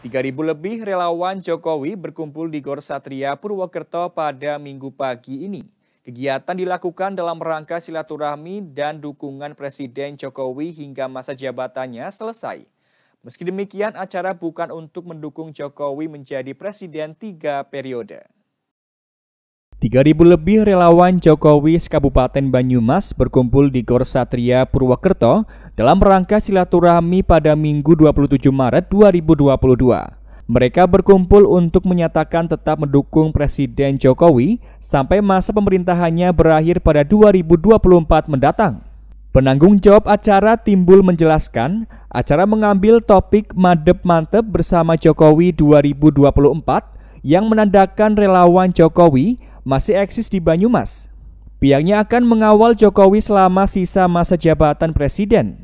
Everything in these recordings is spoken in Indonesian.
3.000 lebih relawan Jokowi berkumpul di Gor Satria Purwokerto pada minggu pagi ini. Kegiatan dilakukan dalam rangka silaturahmi dan dukungan Presiden Jokowi hingga masa jabatannya selesai. Meski demikian, acara bukan untuk mendukung Jokowi menjadi presiden tiga periode. 3.000 lebih relawan Jokowi Kabupaten Banyumas berkumpul di Gor Satria Purwokerto dalam rangka silaturahmi pada Minggu 27 Maret 2022. Mereka berkumpul untuk menyatakan tetap mendukung Presiden Jokowi sampai masa pemerintahannya berakhir pada 2024 mendatang. Penanggung jawab acara Timbul menjelaskan, acara mengambil topik Madep Mantep bersama Jokowi 2024 yang menandakan relawan Jokowi masih eksis di Banyumas. Pihaknya akan mengawal Jokowi selama sisa masa jabatan presiden.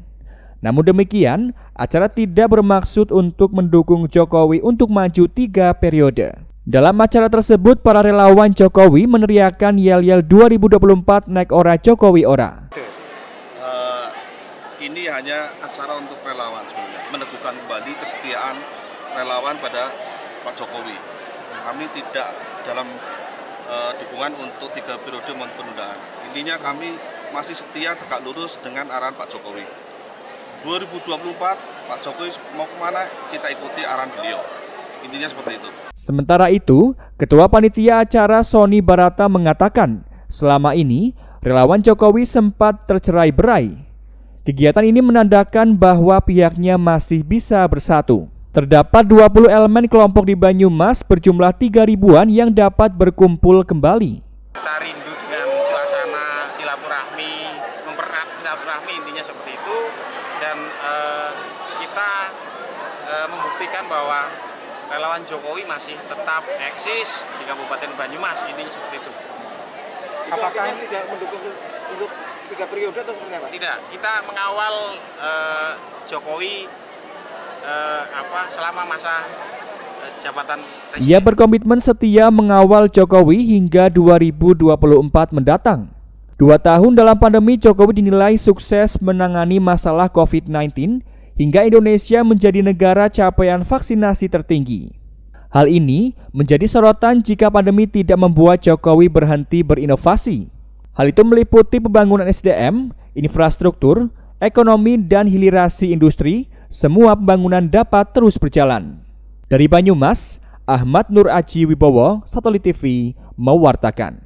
Namun demikian, acara tidak bermaksud untuk mendukung Jokowi untuk maju tiga periode. Dalam acara tersebut, para relawan Jokowi meneriakan yel-yel 2024 naik ora Jokowi ora. Uh, ini hanya acara untuk relawan sebenarnya, meneguhkan kembali kesetiaan relawan pada Pak Jokowi. Kami tidak dalam uh, dukungan untuk tiga periode penundaan. Intinya kami masih setia tegak lurus dengan arahan Pak Jokowi. 2024 Pak Jokowi mau kemana kita ikuti arahan beliau. Intinya seperti itu. Sementara itu, Ketua Panitia Acara Sony Barata mengatakan, selama ini relawan Jokowi sempat tercerai berai. Kegiatan ini menandakan bahwa pihaknya masih bisa bersatu. Terdapat 20 elemen kelompok di Banyumas berjumlah 3 ribuan yang dapat berkumpul kembali. Kita rindu dengan suasana silaturahmi, mempererat silaturahmi intinya seperti itu dan eh, kita eh, membuktikan bahwa relawan Jokowi masih tetap eksis di Kabupaten Banyumas intinya seperti itu. Apakah ini tidak mendukung untuk tiga periode atau seperti apa? Tidak, kita mengawal eh, Jokowi eh, apa selama masa eh, jabatan presiden. Ia berkomitmen setia mengawal Jokowi hingga 2024 mendatang. Dua tahun dalam pandemi, Jokowi dinilai sukses menangani masalah COVID-19 hingga Indonesia menjadi negara capaian vaksinasi tertinggi. Hal ini menjadi sorotan jika pandemi tidak membuat Jokowi berhenti berinovasi. Hal itu meliputi pembangunan SDM, infrastruktur, ekonomi, dan hilirasi industri, semua pembangunan dapat terus berjalan. Dari Banyumas, Ahmad Nur Aji Wibowo, Satelit TV, mewartakan.